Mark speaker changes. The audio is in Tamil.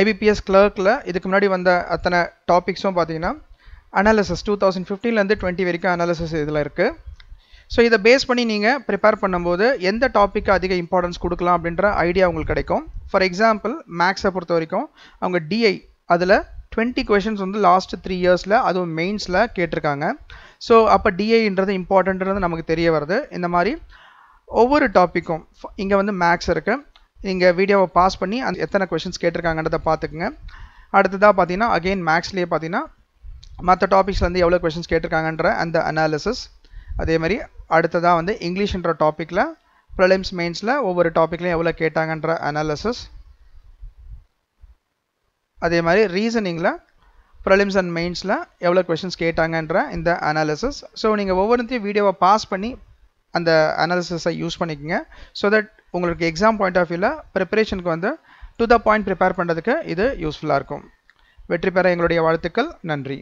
Speaker 1: ஐபிபிஎஸ் கிளர்க்கில் இதுக்கு முன்னாடி வந்த அத்தனை டாபிக்ஸும் பார்த்தீங்கன்னா அனாலிசஸ் டூ தௌசண்ட் ஃபிஃப்டீன்லேருந்து டுவெண்ட்டி வரைக்கும் அனாலிசஸ் இதில் இருக்குது ஸோ இதை பேஸ் பண்ணி நீங்கள் ப்ரிப்பேர் பண்ணும்போது எந்த டாப்பிக்கு அதிக இம்பார்ட்டன்ஸ் கொடுக்கலாம் அப்படின்ற ஐடியா உங்களுக்கு கிடைக்கும் ஃபார் எக்ஸாம்பிள் மேக்ஸை பொறுத்த வரைக்கும் அவங்க டிஐ அதில் டுவெண்ட்டி கொஷின்ஸ் வந்து லாஸ்ட் த்ரீ இயர்ஸில் அதுவும் மெயின்ஸில் கேட்டிருக்காங்க ஸோ அப்போ டிஐன்றது இம்பார்ட்டன்ட்ன்றது நமக்கு தெரிய வருது இந்த மாதிரி ஒவ்வொரு டாப்பிக்கும் இங்கே வந்து மேக்ஸ் இருக்குது நீங்கள் வீடியோவை பாஸ் பண்ணி அந்த எத்தனை கொஷின்ஸ் கேட்டிருக்காங்கன்றதை பார்த்துக்குங்க அடுத்ததாக பார்த்தீங்கன்னா அகெயின் மேக்ஸ்லேயே பார்த்தீங்கன்னா மற்ற டாப்பிக்ஸ்லேருந்து எவ்வளோ கொஷின்ஸ் கேட்டிருக்காங்கன்ற அந்த அனாலிசிஸ் அதே மாதிரி அடுத்ததாக வந்து இங்கிலீஷ்ன்ற டாப்பிக்கில் ப்ரிலிம்ஸ் மெயின்ஸில் ஒவ்வொரு டாப்பிக்லையும் எவ்வளோ கேட்டாங்கன்ற அனாலிசிஸ் அதே மாதிரி ரீசனிங்கில் ப்ரலிம்ஸ் அண்ட் மெயின்ஸில் எவ்வளோ கொஷின்ஸ் கேட்டாங்கன்ற இந்த அனாலிசிஸ் ஸோ நீங்கள் ஒவ்வொருத்தையும் வீடியோவை பாஸ் பண்ணி அந்த அனாலிசிஸை யூஸ் பண்ணிக்கோங்க ஸோ தட் உங்களுக்கு எக்ஸாம் பாயிண்ட் ஆஃப் வியூவில் ப்ரிப்பரேஷனுக்கு வந்து டு த பாயிண்ட் ப்ரிப்பேர் பண்ணுறதுக்கு இது யூஸ்ஃபுல்லாக இருக்கும் வெற்றி பெற எங்களுடைய வாழ்த்துக்கள் நன்றி